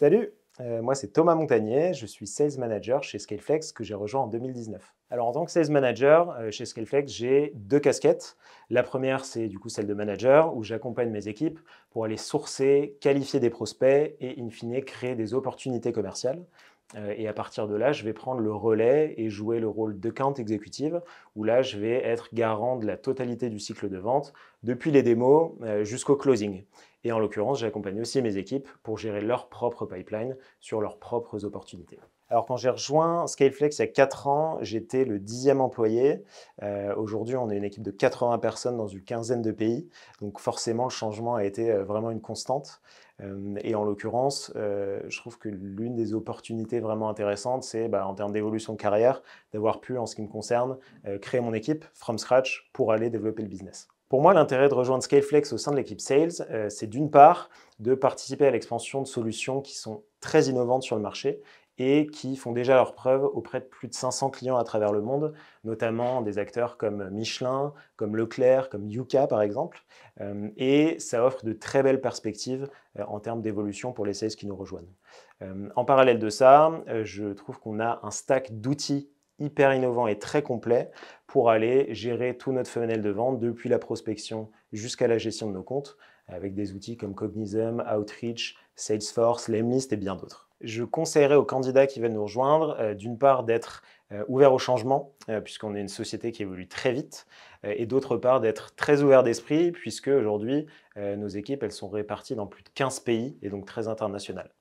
Salut, euh, moi c'est Thomas Montagnier, je suis Sales Manager chez Scaleflex que j'ai rejoint en 2019. Alors en tant que Sales Manager euh, chez Scaleflex, j'ai deux casquettes. La première c'est du coup celle de manager où j'accompagne mes équipes pour aller sourcer, qualifier des prospects et in fine créer des opportunités commerciales. Euh, et à partir de là, je vais prendre le relais et jouer le rôle de count exécutive, où là, je vais être garant de la totalité du cycle de vente, depuis les démos jusqu'au closing. Et en l'occurrence, j'accompagne aussi mes équipes pour gérer leur propre pipeline sur leurs propres opportunités. Alors quand j'ai rejoint Scaleflex il y a 4 ans, j'étais le dixième employé. Euh, aujourd'hui, on est une équipe de 80 personnes dans une quinzaine de pays. Donc forcément, le changement a été euh, vraiment une constante. Euh, et en l'occurrence, je trouve que l'une des opportunités vraiment intéressantes, c'est bah, en termes d'évolution de carrière, d'avoir pu, en ce qui me concerne, créer mon équipe from scratch pour aller développer le business. Pour moi, l'intérêt de rejoindre Scaleflex au sein de l'équipe Sales, euh, c'est d'une part de participer à l'expansion de solutions qui sont très innovantes sur le marché et qui font déjà leurs preuves auprès de plus de 500 clients à travers le monde, notamment des acteurs comme Michelin, comme Leclerc, comme Yuka par exemple. Euh, et ça offre de très belles perspectives euh, en termes d'évolution pour les sales qui nous rejoignent. En parallèle de ça, je trouve qu'on a un stack d'outils hyper innovant et très complet pour aller gérer tout notre funnel de vente depuis la prospection jusqu'à la gestion de nos comptes avec des outils comme Cognizum, Outreach, Salesforce, Lemlist et bien d'autres. Je conseillerais aux candidats qui veulent nous rejoindre, euh, d'une part, d'être euh, ouverts au changement, euh, puisqu'on est une société qui évolue très vite, et d'autre part, d'être très ouvert d'esprit, puisque aujourd'hui, nos équipes, elles sont réparties dans plus de 15 pays et donc très internationales.